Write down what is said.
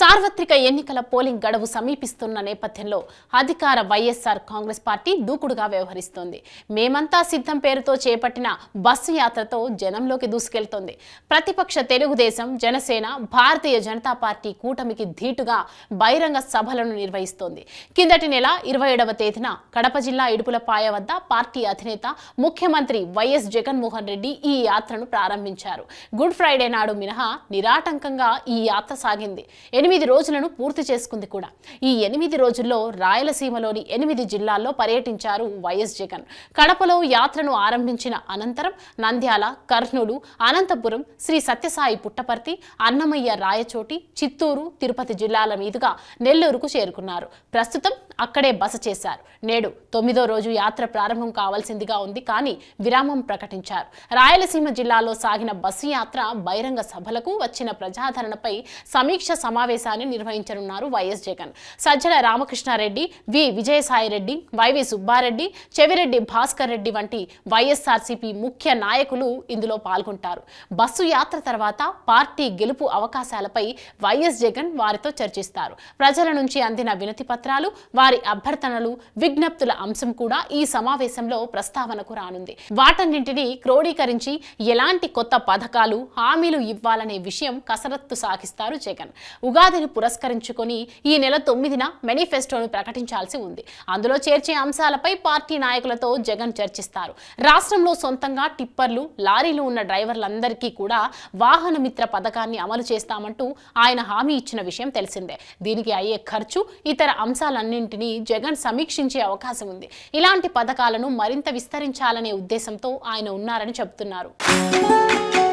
సార్వత్రిక ఎన్నికల పోలింగ్ గడువు సమీపిస్తున్న నేపథ్యంలో అధికార వైఎస్ఆర్ కాంగ్రెస్ పార్టీ దూకుడుగా వ్యవహరిస్తోంది మేమంతా సిద్ధం పేరుతో చేపట్టిన బస్సు యాత్రతో జనంలోకి దూసుకెళ్తోంది ప్రతిపక్ష తెలుగుదేశం జనసేన భారతీయ జనతా పార్టీ కూటమికి ధీటుగా బహిరంగ సభలను నిర్వహిస్తోంది కిందటి నెల ఇరవై ఏడవ తేదీన కడప జిల్లా ఇడుపులపాయ వద్ద పార్టీ అధినేత ముఖ్యమంత్రి వైఎస్ జగన్మోహన్ రెడ్డి ఈ యాత్రను ప్రారంభించారు గుడ్ ఫ్రైడే నాడు మినహా నిరాటంకంగా ఈ యాత్ర సాగింది ఎనిమిది రోజులను పూర్తి చేసుకుంది కూడా ఈ ఎనిమిది రోజుల్లో రాయలసీమలోని ఎనిమిది జిల్లాల్లో పర్యటించారు వైఎస్ జగన్ కడపలో యాత్రను ఆరంభించిన అనంతరం నంద్యాల కర్నూలు అనంతపురం శ్రీ సత్యసాయి పుట్టపర్తి అన్నమయ్య రాయచోటి చిత్తూరు తిరుపతి జిల్లాల మీదుగా నెల్లూరుకు చేరుకున్నారు ప్రస్తుతం అక్కడే బస చేశారు నేడు తొమ్మిదో రోజు యాత్ర ప్రారంభం కావాల్సిందిగా ఉంది కానీ విరామం ప్రకటించారు రాయలసీమ జిల్లాలో సాగిన బస్సు యాత్ర బహిరంగ సభలకు వచ్చిన ప్రజాదరణపై సమీక్ష సమా సమావేశాన్ని నిర్వహించనున్నారు YS Jagan Sajjala Ramakrishna Reddy V Vijayasai Reddy YV Subba Reddy Chevireddy Bhaskar Reddy వంటి వైఎస్ఆర్సీపీ ముఖ్య నాయకులు ఇందులో పాల్గొంటారు బస్సు యాత్ర తర్వాత పార్టీ గెలుపు అవకాశాలపై వైఎస్ జగన్ వారితో చర్చిస్తారు ప్రజల నుంచి అందిన వినతి పత్రాలు వారి అభ్యర్థనలు విజ్ఞప్తుల అంశం కూడా ఈ సమావేశంలో ప్రస్తావనకు రానుంది వాటన్నింటినీ క్రోడీకరించి ఎలాంటి కొత్త పథకాలు హామీలు ఇవ్వాలనే విషయం కసరత్తు సాగిస్తారు జగన్ ఉగాదిని పురస్కరించుకొని ఈ నెల తొమ్మిదిన మేనిఫెస్టోను ప్రకటించాల్సి ఉంది అందులో చేర్చే అంశాలపై పార్టీ నాయకులతో జగన్ చర్చిస్తారు రాష్ట్రంలో సొంతంగా టిప్పర్లు లారీలు ఉన్న డ్రైవర్లందరికీ కూడా వాహనమిత్ర పథకాన్ని అమలు చేస్తామంటూ ఆయన హామీ ఇచ్చిన విషయం తెలిసిందే దీనికి అయ్యే ఖర్చు ఇతర అంశాలన్నింటినీ జగన్ సమీక్షించే అవకాశం ఉంది ఇలాంటి పథకాలను మరింత విస్తరించాలనే ఉద్దేశంతో ఆయన ఉన్నారని చెబుతున్నారు